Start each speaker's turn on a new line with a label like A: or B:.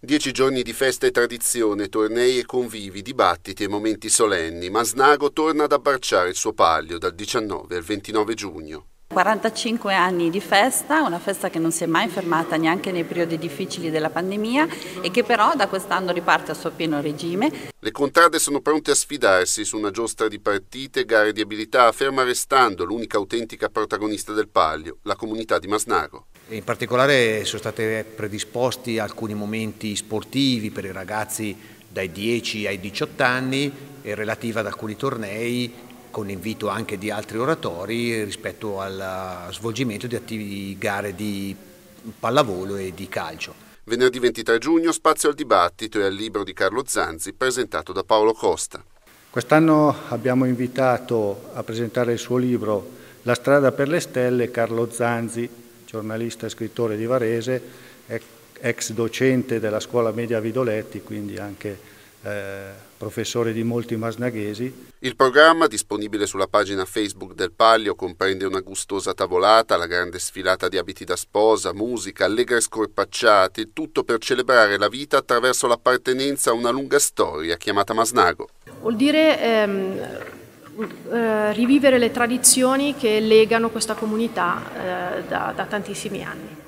A: Dieci giorni di festa e tradizione, tornei e convivi, dibattiti e momenti solenni, ma Snago torna ad abbracciare il suo palio dal 19 al 29 giugno.
B: 45 anni di festa, una festa che non si è mai fermata neanche nei periodi difficili della pandemia e che però da quest'anno riparte a suo pieno regime.
A: Le contrade sono pronte a sfidarsi su una giostra di partite, gare di abilità, ferma restando l'unica autentica protagonista del palio, la comunità di Masnago.
C: In particolare sono stati predisposti alcuni momenti sportivi per i ragazzi dai 10 ai 18 anni e relativa ad alcuni tornei con invito anche di altri oratori rispetto al svolgimento di, attività di gare di pallavolo e di calcio.
A: Venerdì 23 giugno spazio al dibattito e al libro di Carlo Zanzi presentato da Paolo Costa.
C: Quest'anno
D: abbiamo invitato a presentare il suo libro La strada per le stelle Carlo Zanzi, giornalista e scrittore di Varese, ex docente della scuola media Vidoletti, quindi anche eh, professore di molti masnaghesi.
A: Il programma, disponibile sulla pagina Facebook del Palio, comprende una gustosa tavolata, la grande sfilata di abiti da sposa, musica, allegre scorpacciate, tutto per celebrare la vita attraverso l'appartenenza a una lunga storia chiamata Masnago.
C: Vuol dire ehm, eh, rivivere le tradizioni che legano questa comunità eh, da, da tantissimi anni.